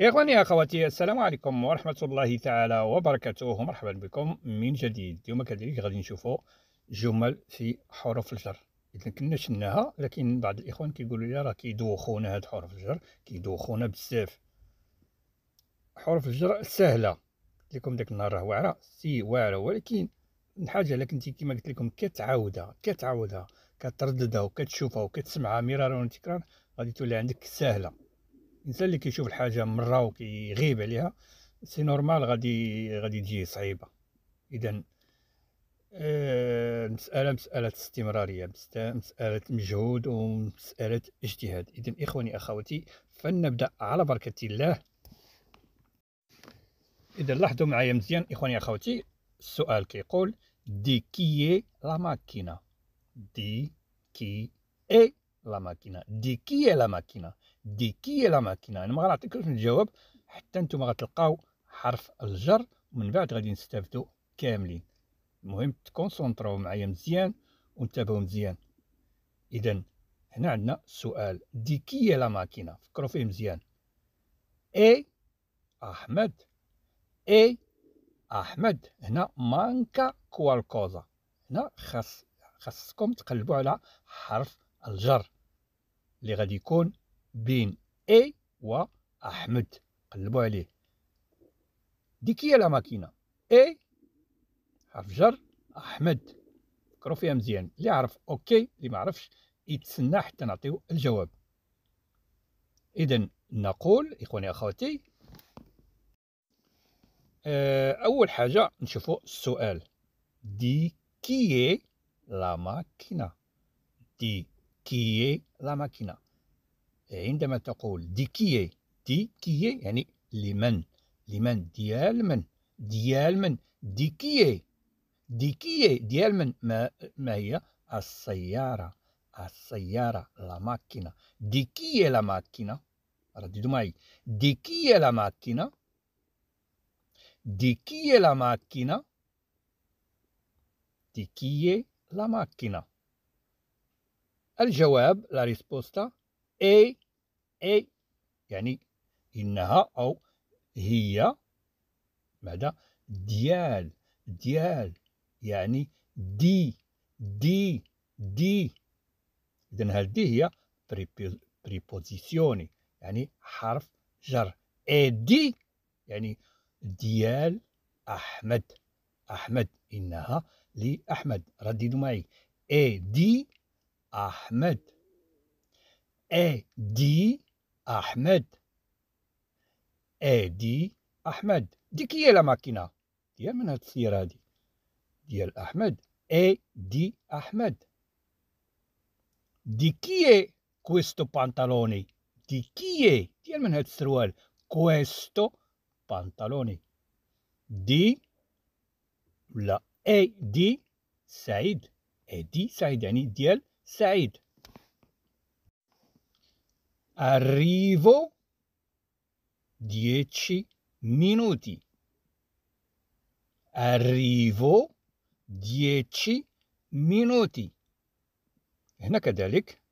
إخواني أخواتي السلام عليكم ورحمة الله تعالى وبركاته مرحبا بكم من جديد اليوم كذلك غادي نشوفوا جمل في حروف الجر إذا كنا شناها لكن بعض الإخوان كيقولوا لي راه كيدوخونا هاد حروف الجر كيدوخونا بزاف حروف الجر سهلة قلت لكم داك النهار راه واعرة سي واعرة ولكن الحاجة إلا كنتي كيما قلت لكم كتعاودها كتعاودها كترددها وكتشوفها وكتسمعها مرارا وتكرارا غادي تولي عندك سهلة الانسان اللي كيشوف الحاجه مره وكيغيب عليها سي نورمال غادي غادي تجي صعيبه اذا آه، مسألة مسألة استمرارية مسألة مجهود ومسألة اجتهاد إذا إخواني أخواتي فلنبدأ على بركة الله إذا لاحظوا معايا مزيان إخواني أخواتي السؤال كيقول دي كي لا ماكينة دي كي اي لا ماكينة دي كي لا ماكينة دي كي لا ماكينه انا ما غنعطيكمش الجواب حتى نتوما غتلقاو حرف الجر ومن بعد غادي نستافدو كاملين المهم تكونسونطراو معايا مزيان ونتابعو مزيان اذا هنا عندنا سؤال دي كي لا ماكينه فكروا فيه مزيان اي احمد اي احمد هنا مانكا كوالكوزا هنا خاص خاصكم تقلبوا على حرف الجر اللي غادي يكون بين اي واحمد قلبوا عليه ديك هي لا ماكينه اي حرف جر احمد فكروا فيها مزيان اللي عرف اوكي اللي ما عرفش يتسنى حتى نعطيو الجواب اذا نقول اخواني اخواتي آه، اول حاجه نشوفوا السؤال دي كي لا ماكينه دي كي لا ماكينه عندما تقول دي كيي إيه؟ دي كيي إيه؟ يعني لمن لمن ديال من ديال من دي كيي إيه؟ دي كيي ديال من ما, ما هي السيارة السيارة لا ماكينة دي كيي لا ماكينة رددوا معي دي كيي لا ماكينة دي كيي لا ماكينة دي كيي لا ماكينة الجواب لا ريسبوستا اي اي يعني انها او هي ماذا ديال ديال يعني دي دي دي إذن هذه هي بريبوزيسيوني يعني حرف جر اي دي يعني ديال احمد احمد انها لاحمد رددوا معي اي دي احمد è di Ahmed. È di Ahmed. Di chi è la macchina? Di من هاد السيارة هادي ديال أحمد è di Ahmed. Di chi è questo pantalone? Di chi è? Di من هاد questo pantalone. Di la E di Said. E di Said يعني ديال سعيد Arrivo dieci minuti. Arrivo dieci minuti. هنا كذلك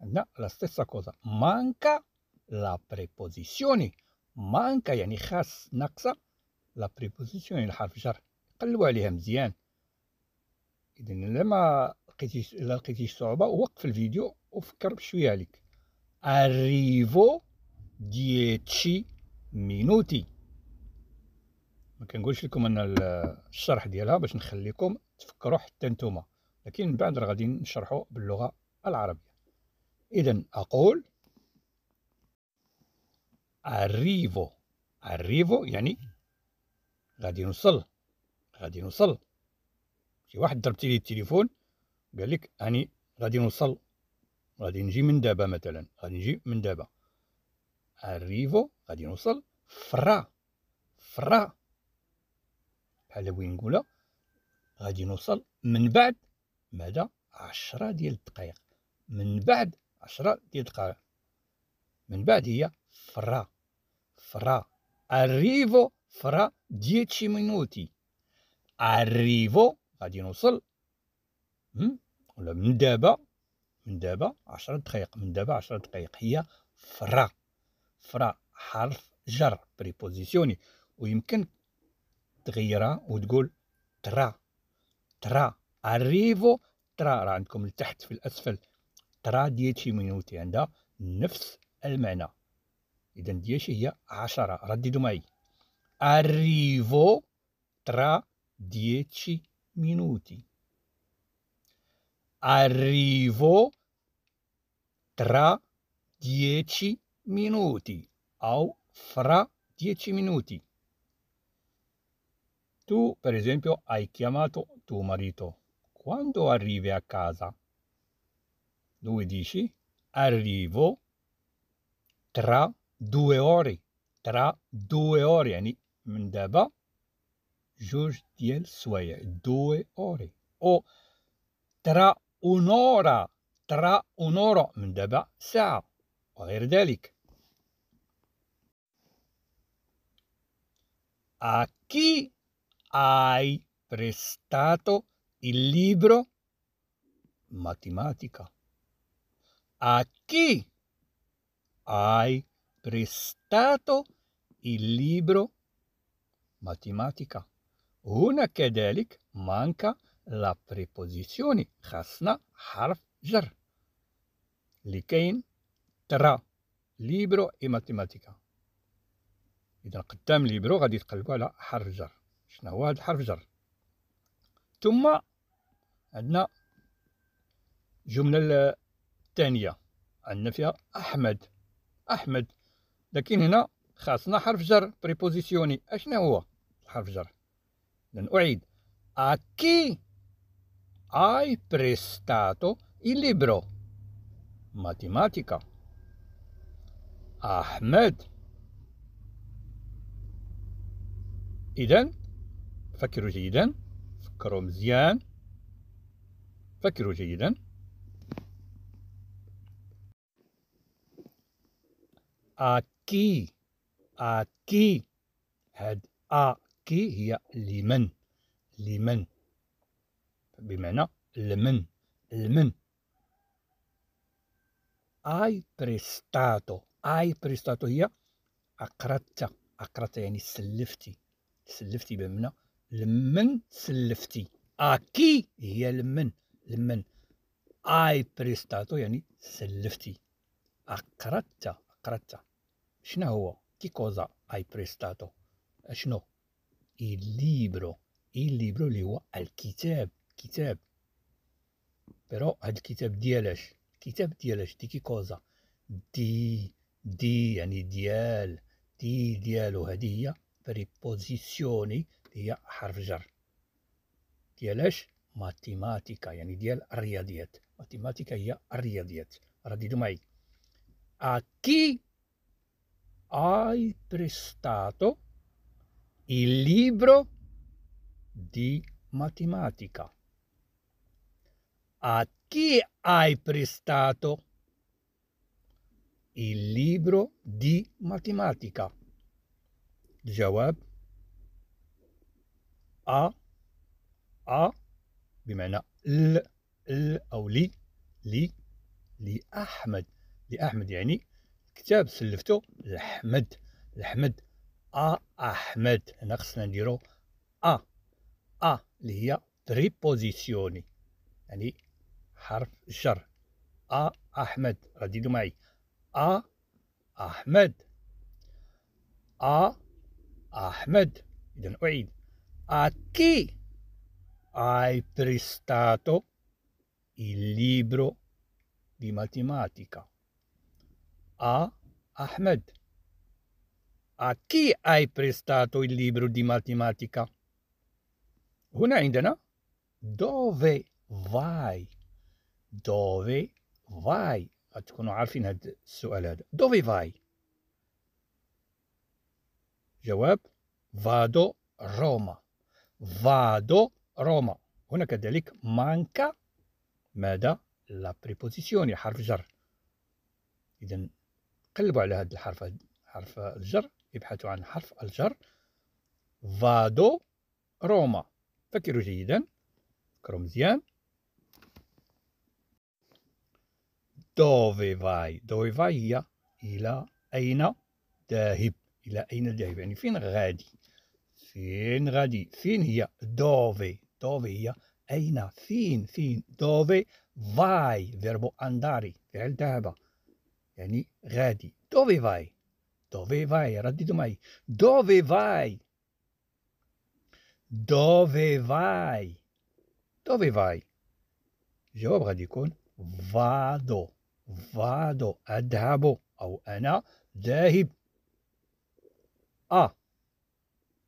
عندنا لا stessa cosa manca la preposizione manca يعني خاص ناقصة لا preposizione لحرف جر قلبوا عليها مزيان إذا لما لقيتي إلا لقيتي صعوبة وقف الفيديو وفكر بشوية عليك arrivo dieci minuti ما كنقولش لكم انا الشرح ديالها باش نخليكم تفكروا حتى نتوما لكن من بعد راه غادي نشرحوا باللغه العربيه اذا اقول arrivo arrivo يعني غادي نوصل غادي نوصل شي واحد ضربتي لي التليفون قال لك اني غادي نوصل غادي نجي من دابا مثلا غادي نجي من دابا اريفو غادي نوصل فرا فرا بحال وين نقولها غادي نوصل من بعد ماذا عشرة ديال الدقائق من بعد عشرة ديال الدقائق من بعد هي فرا فرا اريفو فرا ديتشي مينوتي اريفو غادي نوصل ولا من دابا من دابا عشرة دقائق من دابا عشرة دقائق هي فرا فرا حرف جر بريبوزيسيوني ويمكن تغيرها وتقول ترا ترا اريفو ترا راه عندكم لتحت في الاسفل ترا ديتشي مينوتي عندها نفس المعنى اذا ديتشي هي عشرة رددوا معي اريفو ترا ديتشي مينوتي arrivo tra dieci minuti o fra dieci minuti. Tu, per esempio, hai chiamato tuo marito. Quando arrivi a casa? Lui dici, arrivo tra due ore. Tra due ore. Yani, mdaba, جوج ديال السوايع due ore. O tra un'ora. ترى ونورا من دابا ساعة وغير ذلك A chi hai prestato il libro? Matematica. A chi hai prestato il libro? Matematica. Una che delic manca la preposizione hasna harf jar. لكين ترى ليبرو اي ماتيماتيكا اذا قدام ليبرو غادي تقلبوا على حرف جر شنو هو هذا حرف جر ثم عندنا الجمله الثانيه عندنا فيها احمد احمد لكن هنا خاصنا حرف جر بريبوزيسيوني اشنو هو حرف جر لن اعيد اكي اي بريستاتو اي ليبرو ماتيماتيكا أحمد إذا فكروا جيدا فكروا مزيان فكروا جيدا أكي أكي هاد أكي هي لمن لمن بمعنى لمن لمن اي بريستاتو اي بريستاتو هي اقرضت اقرضت يعني سلفتي سلفتي بمعنى لمن سلفتي اكي هي لمن لمن اي بريستاتو يعني سلفتي اقرضت اقرضت شنو هو كي كوزا اي بريستاتو شنو الليبرو الليبرو اللي هو الكتاب كتاب برو هاد الكتاب ديالاش كتاب ديالاش دي كيكوزا دي دي يعني ديال دي ديالو هذه هي بريبوزيسيوني هي حرف جر ديالاش ماتيماتيكا يعني ديال الرياضيات ماتيماتيكا هي الرياضيات رددوا معي a chi hai prestato il libro di matematica. A Chi hai prestato? Il libro di matematica. الجواب أ أ بمعنى ال ل أو لي لي لأحمد لأحمد يعني كتاب سلفته لأحمد لأحمد أ أحمد هنا خصنا نديرو أ أ اللي هي بريبوزيسيوني يعني حرف الجر أ أحمد رددوا معي أ أحمد أ أحمد إذا أعيد أكي hai prestato il libro di matematica a Ahmed. A chi hai prestato il libro di matematica? هنا عندنا dove vai دوفي فاي تكونوا عارفين هاد السؤال هذا دوفي فاي جواب فادو روما فادو روما هنا كذلك مانكا ماذا لا بريبوزيسيون حرف جر اذا قلبوا على هذا الحرف حرف الجر ابحثوا عن حرف الجر فادو روما فكروا جيدا فكروا مزيان Dove vai? Dove vai? Ja, ila eina dahib. Ila eina dahib. Yani fin gadi? Fin radi. Fin hiya? Dove? Dove hiya? Eina? Fin? Fin? Dove? Vai? Verbo andare. Fi'il dahaba. Yani radi. Dove vai? Dove vai? Radi domai. Dove vai? Dove vai? Dove vai? جواب غادي يكون vado vado أذهب أو أنا ذاهب أ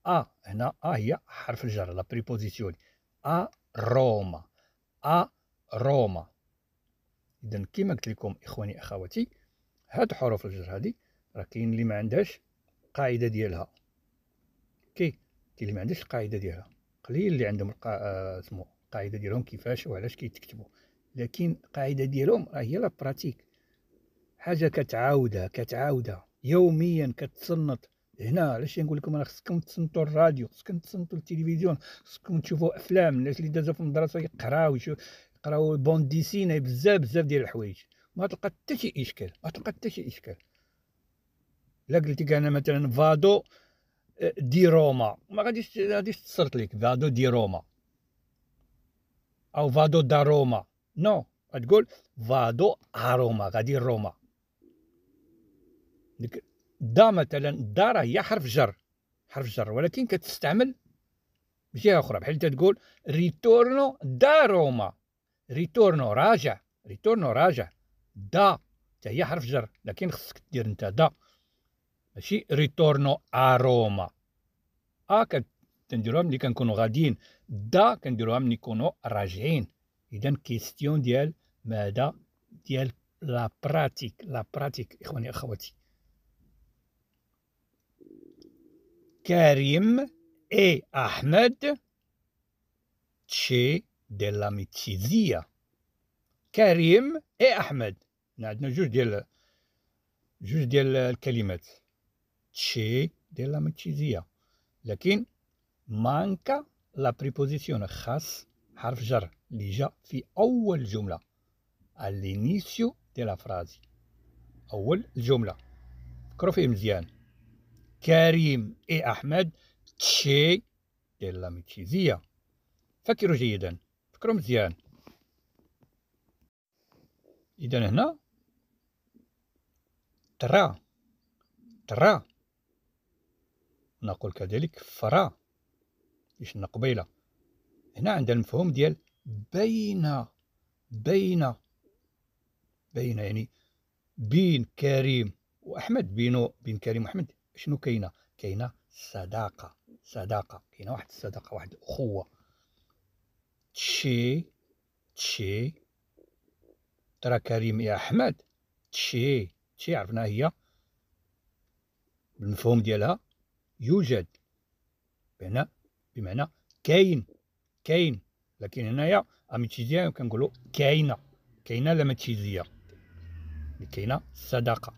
أ هنا أ هي حرف الجر لا بريبوزيسيون أ روما أ روما إذا كما قلت لكم إخواني أخواتي هاد حروف الجر هادي راه كاين اللي ما عندهاش قاعدة ديالها كي كاين اللي ما عندهاش القاعدة ديالها قليل اللي عندهم القاعدة ديالهم كيفاش وعلاش كيتكتبوا لكن القاعده ديالهم راه هي لا براتيك حاجه كتعاودها كتعاودها يوميا كتصنت هنا علاش نقول لكم انا خصكم تصنتوا الراديو خصكم تصنتوا التلفزيون خصكم تشوفوا افلام الناس اللي دازوا في المدرسه يقراو يقراو بوند بزاف بزاف ديال الحوايج ما تلقى حتى شي اشكال ما تلقى حتى شي اشكال لا قلت انا مثلا فادو آه، دي روما ما غاديش غاديش تصرت لك فادو دي روما او فادو دا روما نو تقول فادو اروما غادي روما دا مثلا دا راه هي حرف جر حرف جر ولكن كتستعمل بجهه اخرى بحال تقول ريتورنو دا روما ريتورنو راجع ريتورنو راجع دا حتى هي حرف جر لكن خصك دير انت دا ماشي ريتورنو اروما ا كنديروها ملي كنكونو غاديين دا كنديروها ملي كنكونو راجعين اذا كيستيون ديال ماذا ديال لا براتيك لا براتيك اخواني اخواتي كريم اي احمد تشي ديلا ميتيزيا كريم اي احمد عندنا جوج ديال جوج ديال الكلمات تشي ديلا ميتيزيا لكن مانكا لا بريبوزيسيون خاص حرف جر ديجا في أول جملة دي لا فرازي أول الجملة فكروا فيه مزيان كريم إي أحمد تشي لا ميتشيزية فكروا جيدا فكروا مزيان إذا هنا ترا ترا نقول كذلك فرا إيش قبيله هنا عندنا المفهوم ديال بين بين بين يعني بين كريم واحمد بينو بين كريم واحمد شنو كاينه كاينه صداقه صداقه كاينه واحد الصداقه واحد الاخوه تشي تشي ترى كريم يا احمد تشي تشي عرفنا هي بالمفهوم ديالها يوجد بمعنى بمعنى كاين كاين لكن هنايا اميتيزيا كنقولوا كاينه كاينه لا ماتيزيا كاينه صداقه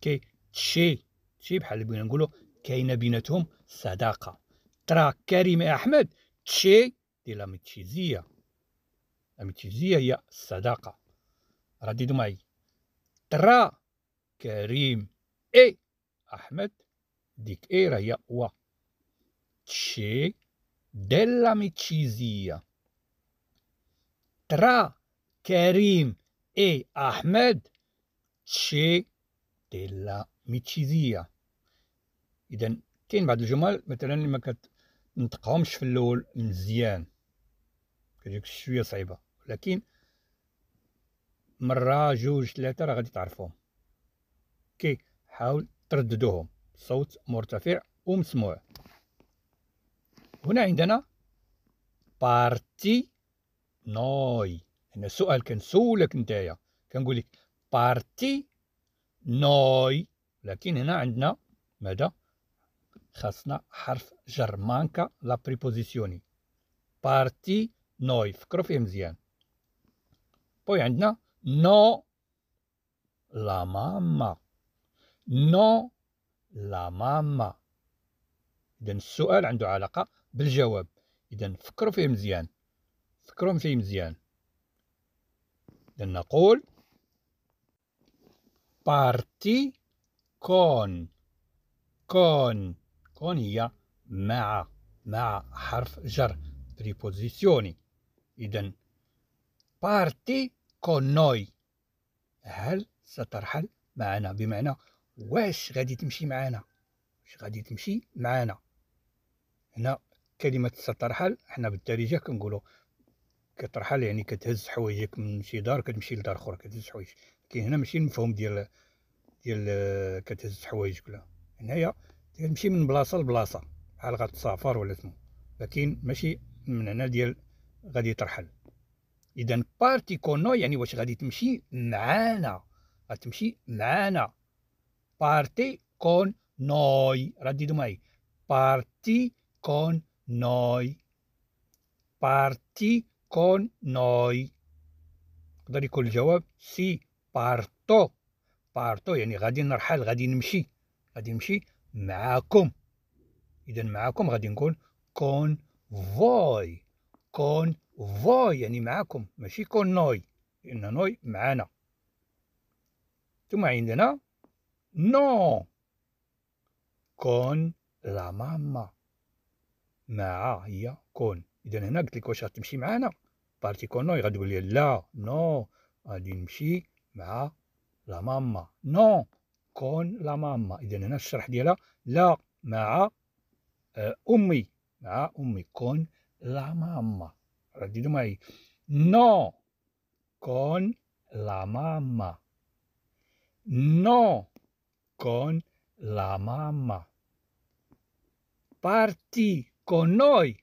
كي تشي تشي بحال بغينا نقولوا كاينه بيناتهم صداقه ترى كريم احمد تشي دي لاميتيزيا الاميتيزيا هي الصداقه رددوا معي ترى كريم اي احمد ديك اي راهي وا تشي dell'amicizia tra Karim e Ahmed c'è dell'amicizia إذا كاين بعض الجمل مثلا اللي ما كتنطقهمش في الأول مزيان كتجيك شوية صعيبة ولكن مرة جوج ثلاثة راه غادي تعرفوهم كي حاول ترددوهم صوت مرتفع ومسموع هنا عندنا بارتي نوي هنا السؤال كنسولك نتايا كنقول لك بارتي نوي لكن هنا عندنا ماذا خاصنا حرف جر مانكا لا بريبوزيسيوني بارتي نوي فكروا فيه مزيان بوي عندنا نو لا ماما نو لا ماما إذا السؤال عنده علاقة بالجواب إذا فكروا فيه مزيان فكروا فيه مزيان إذا نقول بارتي كون كون كون هي مع مع حرف جر بريبوزيسيوني إذا بارتي كون نوي هل سترحل معنا بمعنى واش غادي تمشي معنا واش غادي تمشي معنا هنا كلمه سترحل حنا بالدارجه كنقولو كترحل يعني كتهز حوايجك من شي دار كتمشي لدار اخرى كتهز حوايج لكن هنا ماشي المفهوم ديال ديال آه، كتهز حوايجك لا هنايا كتمشي من بلاصه لبلاصه بحال غتسافر ولا شنو لكن ماشي من هنا ديال غادي ترحل اذا بارتي كونو يعني واش غادي تمشي معانا غتمشي معانا بارتي كون نوي رديدو معايا بارتي كون noi parti con noi يقدر يكون الجواب سي بارتو بارتو يعني غادي نرحل غادي نمشي غادي نمشي معاكم اذا معاكم غادي نكون كون فوي كون فوي يعني معاكم ماشي كون نوي لان نوي معانا ثم عندنا نو كون لا ماما مع هي كون اذا هنا قلت لك واش غتمشي معانا بارتيكونوي غتقول لي لا نو غادي نمشي مع لا ماما نو كون لا ماما اذا هنا الشرح ديالها لا مع آه، امي مع امي كون لا ماما رددوا معي نو كون لا ماما نو كون لا ماما بارتي con noi,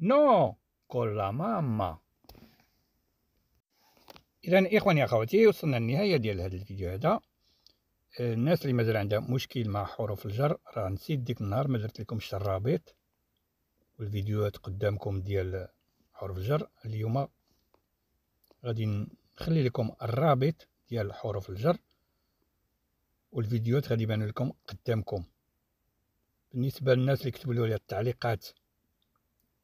no con la mamma. إذا إخواني أخواتي وصلنا للنهاية ديال هذا الفيديو هذا الناس اللي مازال عندها مشكل مع حروف الجر راه نسيت ديك النهار ما درت لكمش الرابط والفيديوهات قدامكم ديال حروف الجر اليوم غادي نخلي لكم الرابط ديال حروف الجر والفيديوهات غادي يبانوا لكم قدامكم بالنسبه للناس اللي كتبوا لي التعليقات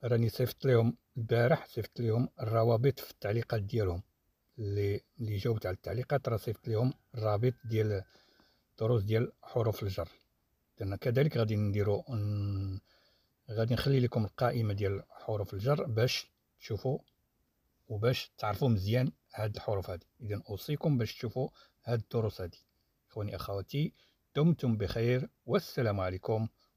راني صيفط لهم البارح صيفط لهم الروابط في التعليقات ديالهم اللي اللي جاوبت على التعليقات راه صيفط لهم الرابط ديال الدروس ديال حروف الجر لان كذلك غادي نديرو غادي نخلي لكم القائمه ديال حروف الجر باش تشوفوا وباش تعرفوا مزيان هاد الحروف هادي اذا اوصيكم باش تشوفوا هاد الدروس هادي اخواني اخواتي دمتم بخير والسلام عليكم